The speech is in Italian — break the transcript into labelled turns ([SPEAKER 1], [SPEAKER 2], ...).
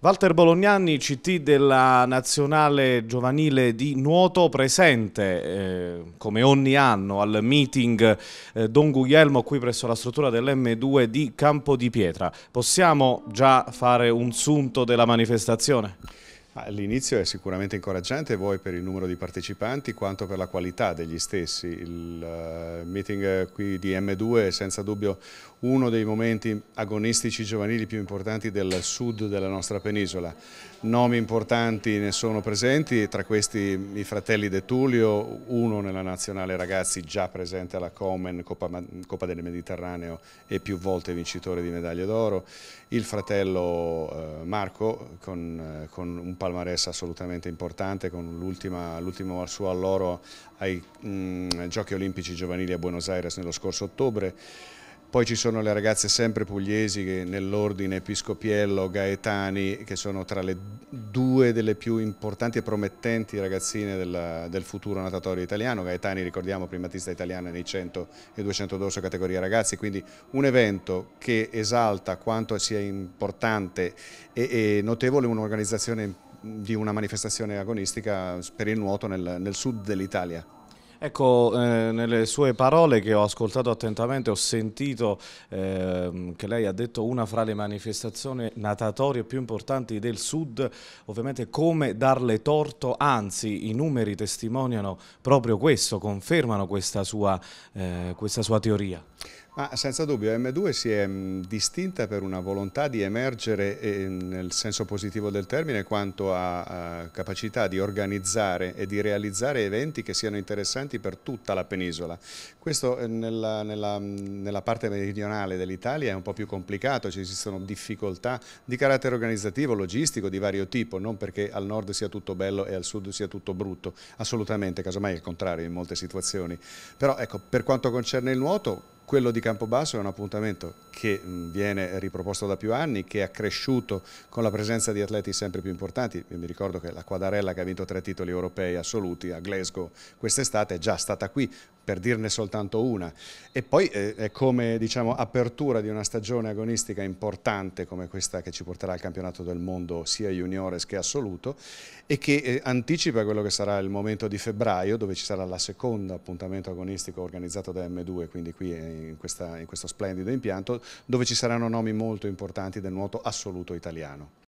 [SPEAKER 1] Walter Bolognani, CT della Nazionale Giovanile di Nuoto, presente eh, come ogni anno al meeting eh, Don Guglielmo qui presso la struttura dell'M2 di Campo di Pietra. Possiamo già fare un sunto della manifestazione?
[SPEAKER 2] All'inizio è sicuramente incoraggiante voi per il numero di partecipanti quanto per la qualità degli stessi. Il eh, meeting qui di M2 è senza dubbio uno dei momenti agonistici giovanili più importanti del sud della nostra penisola. Nomi importanti ne sono presenti, tra questi i fratelli De Tullio, uno nella nazionale ragazzi già presente alla Comen, Coppa, Coppa del Mediterraneo e più volte vincitore di medaglie d'oro, il fratello eh, Marco con, eh, con un paio palmarès assolutamente importante con l'ultimo suo alloro ai mh, mm, Giochi Olimpici Giovanili a Buenos Aires nello scorso ottobre. Poi ci sono le ragazze sempre pugliesi nell'ordine Episcopiello, Gaetani, che sono tra le due delle più importanti e promettenti ragazzine del, del futuro natatorio italiano. Gaetani, ricordiamo, primatista italiana nei 100 e 200 dorso categoria ragazzi, quindi un evento che esalta quanto sia importante e, e notevole un'organizzazione importante di una manifestazione agonistica per il nuoto nel, nel sud dell'Italia.
[SPEAKER 1] Ecco, eh, nelle sue parole che ho ascoltato attentamente ho sentito eh, che lei ha detto una fra le manifestazioni natatorie più importanti del Sud, ovviamente come darle torto, anzi i numeri testimoniano proprio questo, confermano questa sua, eh, questa sua teoria.
[SPEAKER 2] Ma senza dubbio, M2 si è mm, distinta per una volontà di emergere mm, nel senso positivo del termine quanto a capacità di organizzare e di realizzare eventi che siano interessanti importanti per tutta la penisola. Questo eh, nella, nella, mm, nella parte meridionale dell'Italia è un po' più complicato, ci sono difficoltà di carattere organizzativo, logistico, di vario tipo, non perché al nord sia tutto bello e al sud sia tutto brutto, assolutamente, casomai è il contrario in molte situazioni. Però ecco, per quanto concerne il nuoto, quello di Campobasso è un appuntamento che viene riproposto da più anni, che è cresciuto con la presenza di atleti sempre più importanti. Io mi ricordo che la Quadarella che ha vinto tre titoli europei assoluti a Glasgow quest'estate è già stata qui per dirne soltanto una. E poi eh, è come diciamo, apertura di una stagione agonistica importante come questa che ci porterà al campionato del mondo sia juniores che assoluto e che eh, anticipa quello che sarà il momento di febbraio dove ci sarà la seconda appuntamento agonistico organizzato da M2, quindi qui eh, in, questa, in questo splendido impianto, dove ci saranno nomi molto importanti del nuoto assoluto italiano.